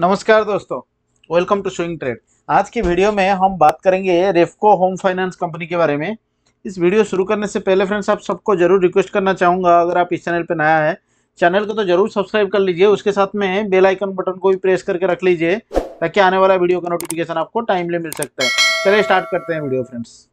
नमस्कार दोस्तों welcome to showing trade आज की वीडियो में हम बात करेंगे रेफको होम फाइनेंस कंपनी के बारे में इस वीडियो शुरू करने से पहले फ्रेंड्स आप सबको जरूर रिक्वेस्ट करना चाहूँगा अगर आप इस चैनल पर नया है चैनल को तो जरूर सब्सक्राइब कर लीजिए उसके साथ में बेल आइकन बटन को भी प्रेस करके रख लीजिए ताकि आने वाला वीडियो का नोटिफिकेशन आपको टाइमली मिल सकता है चलिए स्टार्ट करते हैं वीडियो फ्रेंड्स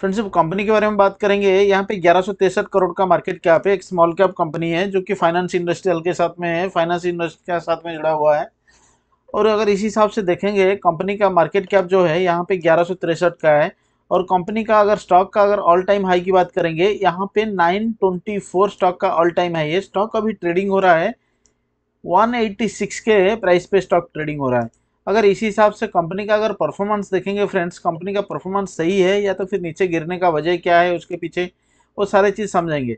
फ्रेंड्स कंपनी के बारे में बात करेंगे यहाँ पे ग्यारह करोड़ का मार्केट कैप है एक स्मॉल कैप कंपनी है जो कि फाइनेंस इंडस्ट्रियल के साथ में है फाइनेंस इंडस्ट्री के साथ में जुड़ा हुआ है और अगर इसी हिसाब से देखेंगे कंपनी का मार्केट कैप जो है यहाँ पे ग्यारह का है और कंपनी का अगर स्टॉक का अगर ऑल टाइम हाई की बात करेंगे यहाँ पे 924 स्टॉक का ऑल टाइम हाई है स्टॉक अभी ट्रेडिंग हो रहा है 186 के प्राइस पे स्टॉक ट्रेडिंग हो रहा है अगर इसी हिसाब से कंपनी का अगर परफॉर्मेंस देखेंगे फ्रेंड्स कंपनी का परफॉर्मेंस सही है या तो फिर नीचे गिरने का वजह क्या है उसके पीछे वो सारे चीज़ समझेंगे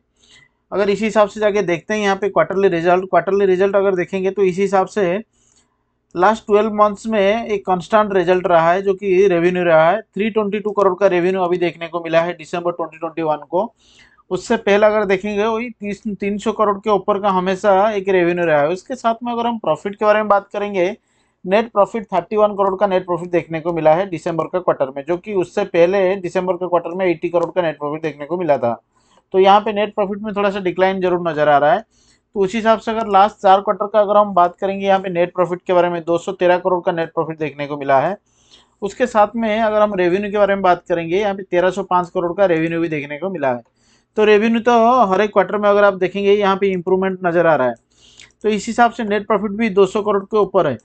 अगर इसी हिसाब से जाके देखते हैं यहाँ पे क्वार्टरली रिजल्ट क्वार्टरली रिजल्ट अगर देखेंगे तो इसी हिसाब से लास्ट ट्वेल्व मंथ्स में एक कॉन्स्टेंट रिजल्ट रहा है जो कि रेवेन्यू रहा है टू करोड़ का रेवेन्यू अभी देखने को मिला है दिसंबर वन को उससे पहले अगर देखेंगे वही तीस तीन सौ करोड़ के ऊपर का हमेशा एक रेवेन्यू रहा है उसके साथ में अगर हम प्रॉफिट के बारे में बात करेंगे नेट प्रॉफिट 31 करोड़ का नेट प्रॉफिट देखने को मिला है दिसंबर का क्वार्टर में जो कि उससे पहले दिसंबर का क्वार्टर में 80 करोड़ का नेट प्रॉफिट देखने को मिला था तो यहाँ पे नेट प्रॉफिट में थोड़ा सा डिक्लाइन जरूर नजर आ रहा है तो उसी हिसाब से अगर लास्ट चार क्वार्टर का अगर हम बात करेंगे यहाँ पे नेट प्रॉफिट के बारे में दो करोड़ का नेट प्रॉफिट देखने को मिला है उसके साथ में अगर हम रेवेन्यू के बारे में बात करेंगे यहाँ पे तेरह करोड़ का रेवेन्यू भी देखने को मिला है तो रेवेन्यू तो हर एक क्वार्टर में अगर आप देखेंगे यहाँ पे इम्प्रूवमेंट नजर आ रहा है तो इस हिसाब से नेट प्रॉफिट भी 200 करोड़ के ऊपर है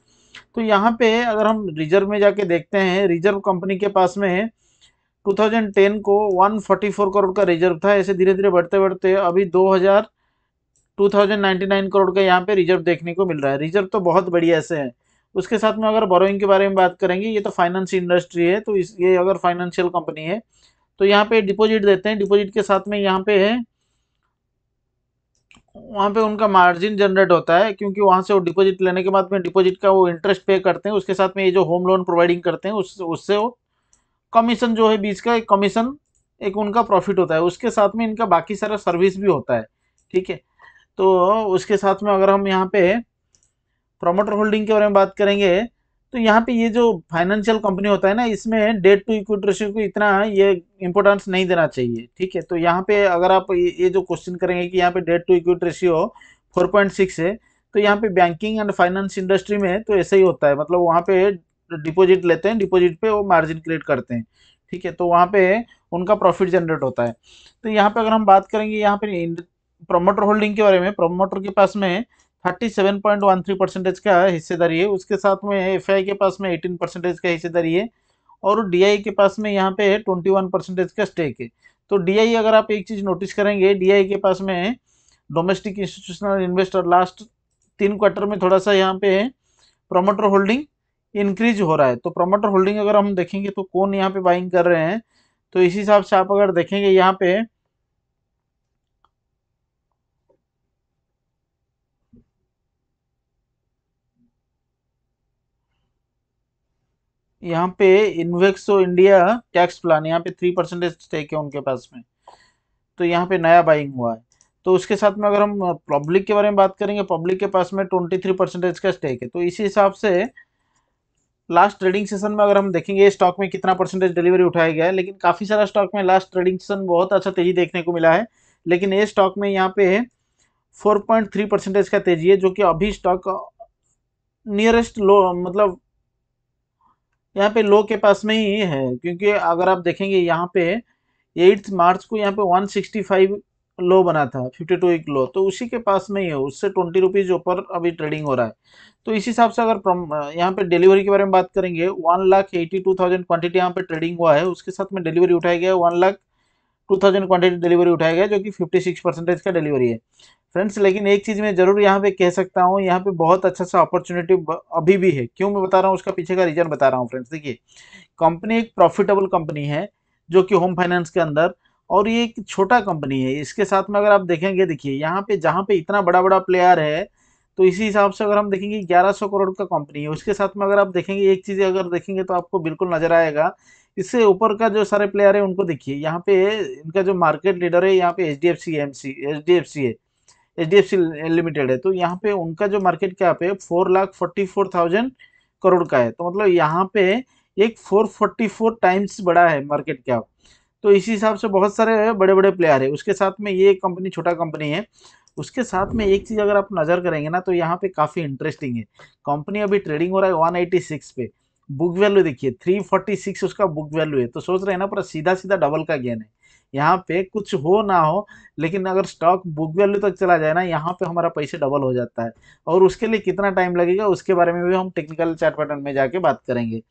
तो यहाँ पे अगर हम रिजर्व में जाके देखते हैं रिजर्व कंपनी के पास में 2010 को 144 करोड़ का रिजर्व था ऐसे धीरे धीरे बढ़ते बढ़ते अभी 2000 2099 करोड़ का यहाँ पे रिजर्व देखने को मिल रहा है रिजर्व तो बहुत बढ़िया से है उसके साथ में अगर बोरोइंग के बारे में बात करेंगे ये तो फाइनेंस इंडस्ट्री है तो इस ये अगर फाइनेंशियल कंपनी है तो यहाँ पे डिपोजिट देते हैं डिपोजिट के साथ में यहाँ पे है वहाँ पे उनका मार्जिन जनरेट होता है क्योंकि वहाँ से वो डिपॉजिट लेने के बाद में डिपॉजिट का वो इंटरेस्ट पे करते हैं उसके साथ में ये जो होम लोन प्रोवाइडिंग करते हैं उस उससे वो कमीशन जो है बीच का एक कमीशन एक उनका प्रॉफिट होता है उसके साथ में इनका बाकी सारा सर्विस भी होता है ठीक है तो उसके साथ में अगर हम यहाँ पे प्रोमोटर होल्डिंग के बारे में बात करेंगे तो यहाँ पे ये जो फाइनेंशियल कंपनी होता है ना इसमें डेट टू इक्विटी रेशियो को इतना ये इंपॉर्टेंस नहीं देना चाहिए ठीक है तो यहाँ पे अगर आप ये जो क्वेश्चन करेंगे कि यहाँ पे डेट टू इक्विटी रेशियो 4.6 है तो यहाँ पे बैंकिंग एंड फाइनेंस इंडस्ट्री में तो ऐसा ही होता है मतलब वहाँ पे डिपोजिट लेते हैं डिपोजिट पे वो मार्जिन क्रिएट करते हैं ठीक है तो वहाँ पे उनका प्रॉफिट जनरेट होता है तो यहाँ पे अगर हम बात करेंगे यहाँ पे प्रमोटर होल्डिंग के बारे में प्रमोटर के पास में thirty seven point one three percentage का हिस्सेदारी है उसके साथ में एफ के पास में एटीन परसेंटेज का हिस्सेदारी है और डी के पास में यहाँ पे है ट्वेंटी वन परसेंटेज का स्टेक है तो डी अगर आप एक चीज़ नोटिस करेंगे डी के पास में डोमेस्टिक इंस्टीट्यूशनल इन्वेस्टर लास्ट तीन क्वार्टर में थोड़ा सा यहाँ पे प्रमोटर प्रोमोटर होल्डिंग इंक्रीज हो रहा है तो प्रोमोटर होल्डिंग अगर हम देखेंगे तो कौन यहाँ पे बाइंग कर रहे हैं तो इस हिसाब से आप अगर देखेंगे यहाँ पे यहाँ पे इन्वेक्सो इंडिया टैक्स प्लान यहाँ पे थ्री परसेंटेज स्टेक है उनके पास में तो यहाँ पे नया बाइंग हुआ है तो उसके साथ में अगर हम पब्लिक के बारे में बात करेंगे पब्लिक के पास में ट्वेंटी थ्री परसेंटेज का स्टेक है तो इसी हिसाब से लास्ट ट्रेडिंग सेशन में अगर हम देखेंगे स्टॉक में कितना परसेंटेज डिलीवरी उठाया गया है लेकिन काफ़ी सारा स्टॉक में लास्ट ट्रेडिंग सेशन बहुत अच्छा तेजी देखने को मिला है लेकिन ये स्टॉक में यहाँ पे फोर पॉइंट थ्री परसेंटेज का तेजी है जो कि अभी स्टॉक नियरेस्ट लो मतलब यहाँ पे लो के पास में ही है क्योंकि अगर आप देखेंगे यहाँ पे एट्थ मार्च को यहाँ पे 165 लो बना था 52 एक लो तो उसी के पास में ही है उससे ट्वेंटी रुपीज़ ऊपर अभी ट्रेडिंग हो रहा है तो इस हिसाब से अगर यहाँ पे डिलीवरी के बारे में बात करेंगे one lakh eighty two thousand quantity यहाँ पे ट्रेडिंग हुआ है उसके साथ में डिलीवरी उठाया गया वन लाख 2000 क्वांटिटी डिलीवरी उठाया गया जो कि 56 परसेंटेज का डिलीवरी है फ्रेंड्स लेकिन एक चीज़ मैं ज़रूर यहाँ पे कह सकता हूँ यहाँ पे बहुत अच्छा सा अपॉर्चुनिटी अभी भी है क्यों मैं बता रहा हूँ उसका पीछे का रीज़न बता रहा हूँ फ्रेंड्स देखिए कंपनी एक प्रॉफिटेबल कंपनी है जो कि होम फाइनेंस के अंदर और ये एक छोटा कंपनी है इसके साथ में अगर आप देखेंगे देखिए यहाँ पे जहाँ पे इतना बड़ा बड़ा प्लेयर है तो इसी हिसाब से अगर हम देखेंगे 1100 करोड़ का कंपनी है उसके साथ में अगर आप देखेंगे एक चीज़ अगर देखेंगे तो आपको बिल्कुल नजर आएगा इससे ऊपर का जो सारे प्लेयर है उनको देखिए यहाँ पे इनका जो मार्केट लीडर है यहाँ पे H D F C M C H D F C है H D F C limited है तो यहाँ पे उनका जो मार्केट कैप है four lakh forty four thousand crore का है तो मतलब यहाँ पे एक फोर फोर्टी फोर टाइम्स बड़ा है मार्केट कैप तो इसी हिसाब से बहुत सारे बड़े बड़े प्लेयर है उसके साथ में ये कंपनी छोटा कंपनी है उसके साथ में एक चीज़ अगर आप नज़र करेंगे ना तो यहाँ पे काफ़ी इंटरेस्टिंग है कंपनी अभी ट्रेडिंग हो रहा है 186 पे बुक वैल्यू देखिए 346 उसका बुक वैल्यू है तो सोच रहे हैं ना पूरा सीधा सीधा डबल का गेन है यहाँ पे कुछ हो ना हो लेकिन अगर स्टॉक बुक वैल्यू तक चला जाए ना यहाँ पे हमारा पैसे डबल हो जाता है और उसके लिए कितना टाइम लगेगा उसके बारे में भी हम टेक्निकल चार्ट पैटर्न में जाके बात करेंगे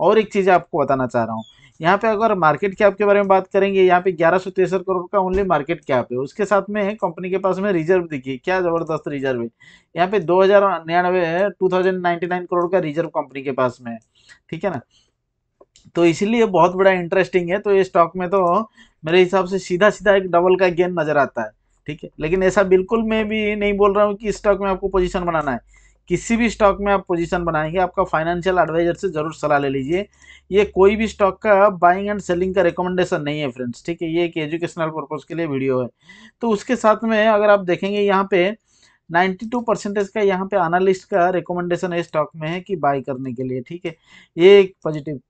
और एक चीज़ आपको बताना चाह रहा हूँ यहाँ पे अगर मार्केट कैप के बारे में बात करेंगे यहाँ पे ग्यारह सौ तिरसठ करोड़ का ओनली मार्केट कैप है उसके साथ में कंपनी के पास में रिजर्व देखिए क्या जबरदस्त रिजर्व है यहाँ पे दो हजार निन्यानवे two thousand ninety nine crore का रिजर्व कंपनी के पास में है ठीक है ना तो इसीलिए बहुत बड़ा इंटरेस्टिंग है तो ये स्टॉक में तो मेरे हिसाब से सीधा सीधा एक डबल का गेन नजर आता है ठीक है लेकिन ऐसा बिल्कुल मैं भी नहीं बोल रहा हूँ कि स्टॉक में आपको पोजिशन बनाना है किसी भी स्टॉक में आप पोजीशन बनाएंगे आपका फाइनेंशियल एडवाइजर से ज़रूर सलाह ले लीजिए ये कोई भी स्टॉक का बाइंग एंड सेलिंग का रिकमेंडेशन नहीं है फ्रेंड्स ठीक है ये एक एजुकेशनल पर्पज़ के लिए वीडियो है तो उसके साथ में अगर आप देखेंगे यहाँ पे 92 परसेंटेज का यहाँ पे एनालिस्ट का रिकमेंडेशन है स्टॉक में है कि बाई करने के लिए ठीक है ये एक पॉजिटिव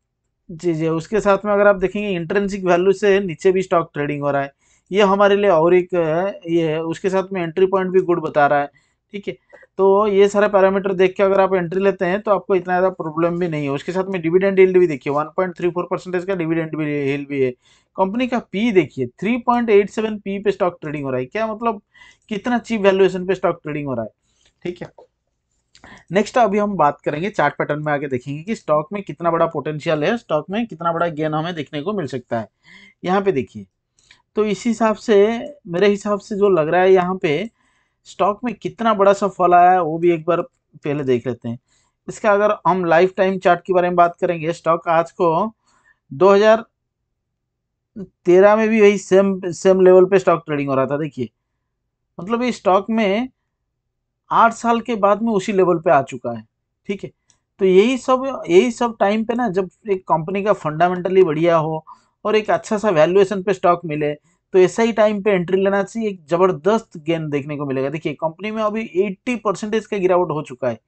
चीज़ है उसके साथ में अगर आप देखेंगे इंट्रेंसिक वैल्यू से नीचे भी स्टॉक ट्रेडिंग हो रहा है ये हमारे लिए और एक ये उसके साथ में एंट्री पॉइंट भी गुड बता रहा है ठीक है तो ये सारे पैरामीटर देख के अगर आप एंट्री लेते हैं तो आपको इतना ज़्यादा प्रॉब्लम भी नहीं है उसके साथ में डिविडेंड हिल्ड भी देखिए 1.34 परसेंटेज का डिविडेंड भी हिल भी है कंपनी का पी देखिए 3.87 पी पे स्टॉक ट्रेडिंग हो रहा है क्या मतलब कितना चीप वैल्यूएशन पे स्टॉक ट्रेडिंग हो रहा है ठीक है नेक्स्ट अभी हम बात करेंगे चार्ट पैटर्न में आगे देखेंगे कि स्टॉक में कितना बड़ा पोटेंशियल है स्टॉक में कितना बड़ा गेन हमें देखने को मिल सकता है यहाँ पे देखिए तो इस हिसाब से मेरे हिसाब से जो लग रहा है यहाँ पे स्टॉक में कितना बड़ा सा फॉल आया है वो भी एक बार पहले देख लेते हैं इसका अगर हम लाइफ टाइम चार्ट के बारे में बात करेंगे स्टॉक आज को 2013 में भी वही सेम सेम लेवल पे स्टॉक ट्रेडिंग हो रहा था देखिए मतलब ये स्टॉक में आठ साल के बाद में उसी लेवल पे आ चुका है ठीक है तो यही सब यही सब टाइम पे ना जब एक कंपनी का फंडामेंटली बढ़िया हो और एक अच्छा सा वैल्यूएशन पे स्टॉक मिले तो ऐसा ही टाइम पे एंट्री लेना चाहिए एक जबरदस्त गेन देखने को मिलेगा देखिए कंपनी में अभी 80 परसेंटेज का गिरावट हो चुका है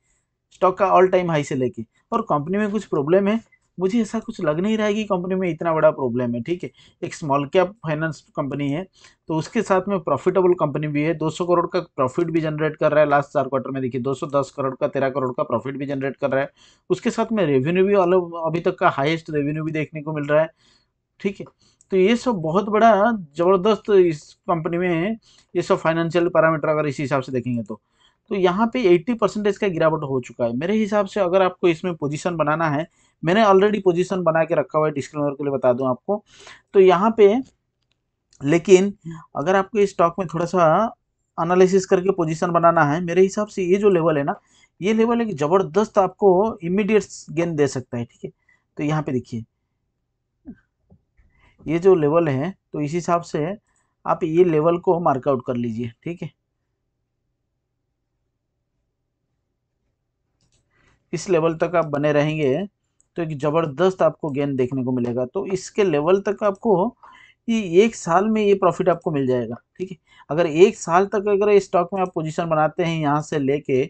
स्टॉक का ऑल टाइम हाई से लेके और कंपनी में कुछ प्रॉब्लम है मुझे ऐसा कुछ लग नहीं रहा है कि कंपनी में इतना बड़ा प्रॉब्लम है ठीक है एक स्मॉल कैप फाइनेंस कंपनी है तो उसके साथ में प्रॉफिटेबल कंपनी भी है 200 करोड़ का प्रॉफिट भी जनरेट कर रहा है लास्ट चार क्वार्टर में देखिए 210 करोड़ का तेरह करोड़ का प्रॉफिट भी जनरेट कर रहा है उसके साथ में रेवेन्यू भी अभी तक का हाइस्ट रेवेन्यू भी देखने को मिल रहा है ठीक है तो ये सब बहुत बड़ा ज़बरदस्त इस कंपनी में ये सब फाइनेंशियल पैरामीटर अगर इसी हिसाब से देखेंगे तो तो यहाँ पे 80 परसेंटेज का गिरावट हो चुका है मेरे हिसाब से अगर आपको इसमें पोजीशन बनाना है मैंने ऑलरेडी पोजीशन बना के रखा हुआ है डिस्क्लेमर के लिए बता दूं आपको तो यहाँ पे लेकिन अगर आपको इस स्टॉक में थोड़ा सा एनालिसिस करके पोजीशन बनाना है मेरे हिसाब से ये जो लेवल है ना ये लेवल एक ज़बरदस्त आपको इमिडिएट गेंद दे सकता है ठीक है तो यहाँ पे देखिए ये जो लेवल है तो इस हिसाब से आप ये लेवल को मार्कआउट कर लीजिए ठीक है इस लेवल तक आप बने रहेंगे तो एक ज़बरदस्त आपको गेन देखने को मिलेगा तो इसके लेवल तक आपको ये एक साल में ये प्रॉफिट आपको मिल जाएगा ठीक है अगर एक साल तक अगर इस स्टॉक में आप पोजीशन बनाते हैं यहाँ से लेके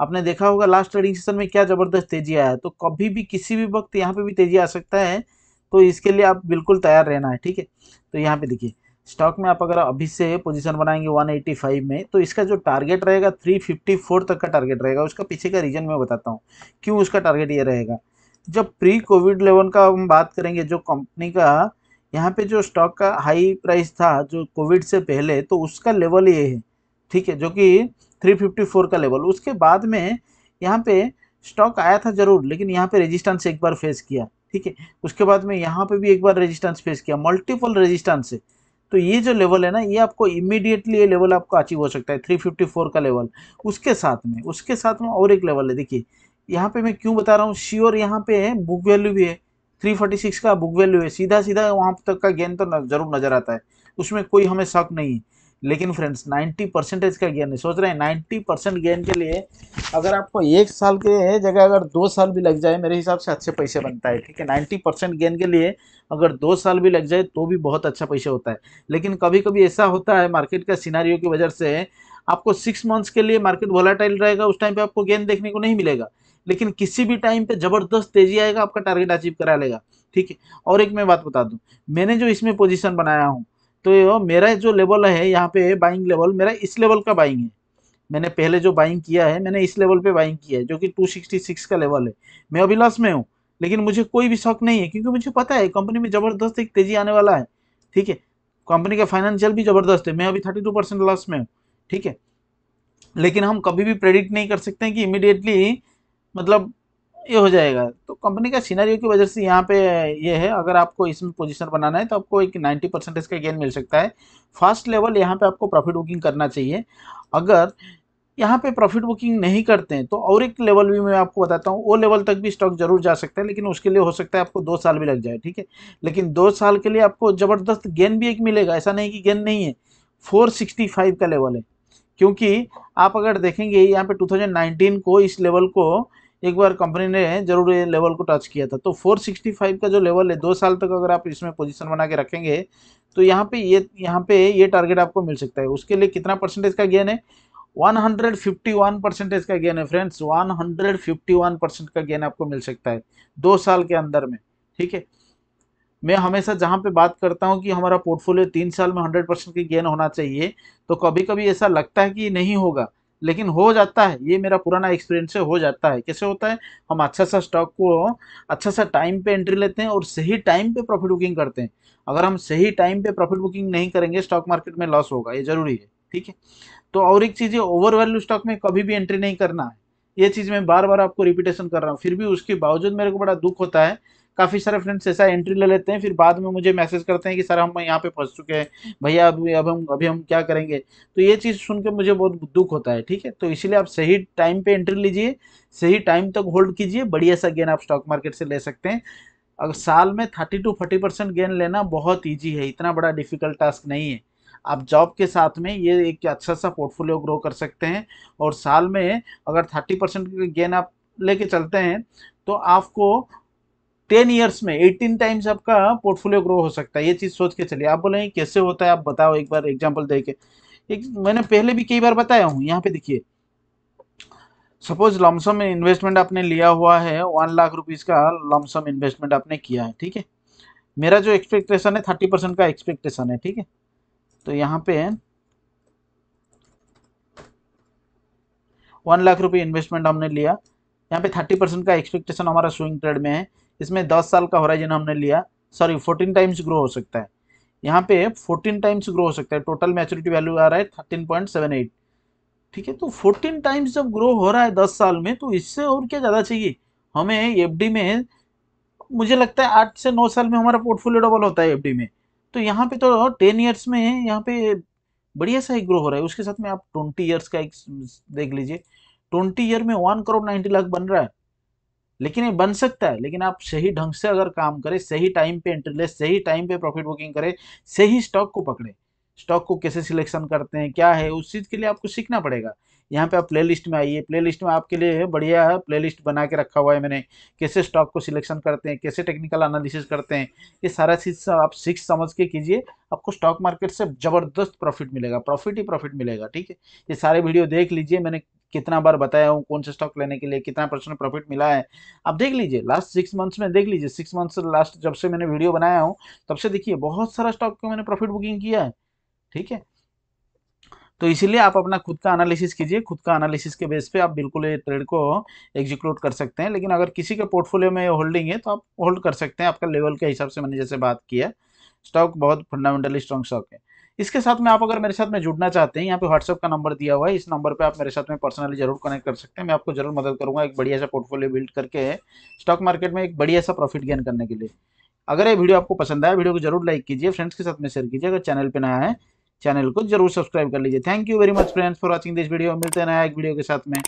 आपने देखा होगा लास्ट ट्रेडिंग सेशन में क्या ज़बरदस्त तेजी आया तो कभी भी किसी भी वक्त यहाँ पे भी तेजी आ सकता है तो इसके लिए आप बिल्कुल तैयार रहना है ठीक है तो यहाँ पे देखिए स्टॉक में आप अगर अभी से पोजीशन बनाएंगे 185 में तो इसका जो टारगेट रहेगा 354 तक का टारगेट रहेगा उसका पीछे का रीजन मैं बताता हूँ क्यों उसका टारगेट ये रहेगा जब प्री कोविड लेवल का हम बात करेंगे जो कंपनी का यहाँ पे जो स्टॉक का हाई प्राइस था जो कोविड से पहले तो उसका लेवल ये है ठीक है जो कि थ्री का लेवल उसके बाद में यहाँ पे स्टॉक आया था ज़रूर लेकिन यहाँ पे रेजिस्टेंस एक बार फेस किया ठीक है उसके बाद में यहाँ पे भी एक बार रेजिस्टेंस फेस किया मल्टीपल रेजिस्टेंस है तो ये जो लेवल है ना ये आपको इमीडिएटली ये लेवल आपको अचीव हो सकता है 354 का लेवल उसके साथ में उसके साथ में और एक लेवल है देखिए यहाँ पे मैं क्यों बता रहा हूँ श्योर यहाँ पे है बुक वैल्यू भी है थ्री का बुक वैल्यू है सीधा सीधा वहाँ तक का गेन तो जरूर नज़र आता है उसमें कोई हमें शक नहीं है लेकिन फ्रेंड्स 90 परसेंटेज का गेन नहीं सोच रहे हैं 90 परसेंट गेन के लिए अगर आपको एक साल के जगह अगर दो साल भी लग जाए मेरे हिसाब से अच्छे पैसे बनता है ठीक है 90 परसेंट गेन के लिए अगर दो साल भी लग जाए तो भी बहुत अच्छा पैसे होता है लेकिन कभी कभी ऐसा होता है मार्केट का सिनारियों की वजह से आपको सिक्स मंथ्स के लिए मार्केट वोलाटाइल रहेगा उस टाइम पर आपको गेन देखने को नहीं मिलेगा लेकिन किसी भी टाइम पे ज़बरदस्त तेजी आएगा आपका टारगेट अचीव करा लेगा ठीक है और एक मैं बात बता दूँ मैंने जो इसमें पोजिशन बनाया हूँ तो मेरा जो लेवल है यहाँ पे बाइंग लेवल मेरा इस लेवल का बाइंग है मैंने पहले जो बाइंग किया है मैंने इस लेवल पे बाइंग किया है जो कि 266 का लेवल है मैं अभी लॉस में हूँ लेकिन मुझे कोई भी शौक नहीं है क्योंकि मुझे पता है कंपनी में ज़बरदस्त एक तेज़ी आने वाला है ठीक है कंपनी का फाइनेंशियल भी ज़बरदस्त है मैं अभी थर्टी टू परसेंट लॉस में हूँ ठीक है लेकिन हम कभी भी प्रेडिक्ट नहीं कर सकते हैं कि इमिडिएटली मतलब ये हो जाएगा तो कंपनी का सीनारियों की वजह से यहाँ पे ये है अगर आपको इसमें पोजीशन बनाना है तो आपको एक 90 परसेंटेज का गेन मिल सकता है फर्स्ट लेवल यहाँ पे आपको प्रॉफिट बुकिंग करना चाहिए अगर यहाँ पे प्रॉफिट बुकिंग नहीं करते हैं तो और एक लेवल भी मैं आपको बताता हूँ वो लेवल तक भी स्टॉक जरूर जा सकता है लेकिन उसके लिए हो सकता है आपको दो साल भी लग जाए ठीक है लेकिन दो साल के लिए आपको ज़बरदस्त गेन भी एक मिलेगा ऐसा नहीं कि गेन नहीं है फोर का लेवल है क्योंकि आप अगर देखेंगे यहाँ पे 2019 को इस लेवल को एक बार कंपनी ने जरूर ये लेवल को टच किया था तो 465 का जो लेवल है दो साल तक अगर आप इसमें पोजीशन बना के रखेंगे तो यहाँ पे ये यहाँ पे ये टारगेट आपको मिल सकता है उसके लिए कितना परसेंटेज का गेन है 151 परसेंटेज का गेन है फ्रेंड्स 151 परसेंट का गेन आपको मिल सकता है दो साल के अंदर में ठीक है मैं हमेशा जहाँ पे बात करता हूँ कि हमारा पोर्टफोलियो तीन साल में हंड्रेड परसेंट गेन होना चाहिए तो कभी कभी ऐसा लगता है कि नहीं होगा लेकिन हो जाता है ये मेरा पुराना एक्सपीरियंस है हो जाता है कैसे होता है हम अच्छा सा स्टॉक को अच्छा सा टाइम पे एंट्री लेते हैं और सही टाइम पे प्रॉफिट बुकिंग करते हैं अगर हम सही टाइम पे प्रॉफिट बुकिंग नहीं करेंगे स्टॉक मार्केट में लॉस होगा ये जरूरी है ठीक है तो और एक चीज़ ये ओवर वैल्यू स्टॉक में कभी भी एंट्री नहीं करना है ये चीज़ मैं बार बार आपको रिपीटेशन कर रहा हूँ फिर भी उसके बावजूद मेरे को बड़ा दुख होता है काफ़ी सारे फ्रेंड्स ऐसा एंट्री ले लेते हैं फिर बाद में मुझे मैसेज करते हैं कि सर हम यहाँ पे फंस चुके हैं भैया अभी अब हम अभी हम क्या करेंगे तो ये चीज़ सुन के मुझे बहुत दुख होता है ठीक है तो इसीलिए आप सही टाइम पे एंट्री लीजिए सही टाइम तक होल्ड कीजिए बढ़िया सा गेन आप स्टॉक मार्केट से ले सकते हैं अगर साल में thirty to forty percent gain लेना बहुत ईजी है इतना बड़ा डिफिकल्ट टास्क नहीं है आप जॉब के साथ में ये एक अच्छा सा पोर्टफोलियो ग्रो कर सकते हैं और साल में अगर थर्टी परसेंट गेन आप लेके चलते हैं तो आपको टेन ईयर्स में एटीन टाइम्स आपका पोर्टफोलियो ग्रो हो सकता है ये चीज़ सोच के चलिए आप बोलेंगे कैसे होता है आप बताओ एक बार एग्जाम्पल दे के एक मैंने पहले भी कई बार बताया हूँ यहाँ पे देखिए सपोज लमसम इन्वेस्टमेंट आपने लिया हुआ है वन लाख रुपीज का लमसम इन्वेस्टमेंट आपने किया है ठीक है मेरा जो एक्सपेक्टेशन है थर्टी परसेंट का एक्सपेक्टेशन है ठीक है तो यहाँ पे वन लाख रुपये इन्वेस्टमेंट हमने लिया यहाँ पे थर्टी परसेंट का एक्सपेक्टेशन हमारा स्विंग ट्रेड में है इसमें दस साल का होराइजन हमने लिया सॉरी फोर्टीन टाइम्स ग्रो हो सकता है यहाँ पे फोर्टीन टाइम्स ग्रो हो सकता है टोटल मैच्योरिटी वैल्यू आ रहा है थर्टीन पॉइंट सेवन एट ठीक है तो फोर्टीन टाइम्स जब ग्रो हो रहा है दस साल में तो इससे और क्या ज़्यादा चाहिए हमें एफ में मुझे लगता है आठ से नौ साल में हमारा पोर्टफोलियो डबल होता है एफ में तो यहाँ पे तो टेन ईयर्स में यहाँ पे बढ़िया सा ही ग्रो हो रहा है उसके साथ में आप ट्वेंटी ईयर्स का एक देख लीजिए ट्वेंटी ईयर में वन करोड़ नाइन्टी लाख बन रहा है लेकिन ये बन सकता है लेकिन आप सही ढंग से अगर काम करें सही टाइम पे एंट्री ले सही टाइम पे प्रॉफिट बुकिंग करें सही स्टॉक को पकड़े स्टॉक को कैसे सिलेक्शन करते हैं क्या है उस चीज़ के लिए आपको सीखना पड़ेगा यहाँ पे आप प्लेलिस्ट में आइए प्लेलिस्ट में आपके लिए बढ़िया है प्लेलिस्ट बना के रखा हुआ है मैंने कैसे स्टॉक को सिलेक्शन करते हैं कैसे टेक्निकल एनालिसिस करते हैं ये सारा चीज़ आप सीख समझ के कीजिए आपको स्टॉक मार्केट से ज़बरदस्त प्रॉफिट मिलेगा प्रॉफिट ही प्रॉफिट मिलेगा ठीक है ये सारे वीडियो देख लीजिए मैंने कितना बार बताया हूँ कौन से स्टॉक लेने के लिए कितना परसेंट प्रॉफिट मिला है आप देख लीजिए लास्ट सिक्स मंथ्स में देख लीजिए सिक्स मंथ्स लास्ट जब से मैंने वीडियो बनाया हूँ तब से देखिए बहुत सारा स्टॉक को मैंने प्रॉफिट बुकिंग किया है ठीक है तो इसीलिए आप अपना खुद का एनालिसिस कीजिए खुद का एनालिसिस के बेस पे आप बिल्कुल ये ट्रेड को एग्जीक्यूट कर सकते हैं लेकिन अगर किसी के पोर्टफोलियो में होल्डिंग है तो आप होल्ड कर सकते हैं आपका लेवल के हिसाब से मैंने जैसे बात किया स्टॉक बहुत फंडामेंटली स्ट्रॉन्ग स्टॉक है इसके साथ में आप अगर मेरे साथ में जुड़ना चाहते हैं यहाँ पे व्हाट्सअप का नंबर दिया हुआ है इस नंबर पे आप मेरे साथ में पर्सनली जरूर कनेक्ट कर सकते हैं मैं आपको जरूर मदद करूंगा एक बढ़िया सा पोर्टफोलियो बिल्ड करके स्टॉक मार्केट में एक बढ़िया सा प्रॉफिट गेन करने के लिए अगर ये वीडियो आपको पसंद आया वीडियो को जरूर लाइक कीजिए फ्रेंड्स के साथ में शेयर कीजिए अगर चैनल पर नया है चैनल को जरूर सब्सक्राइब कर लीजिए thank you very much friends for watching this video मिलते हैं नया एक वीडियो के साथ में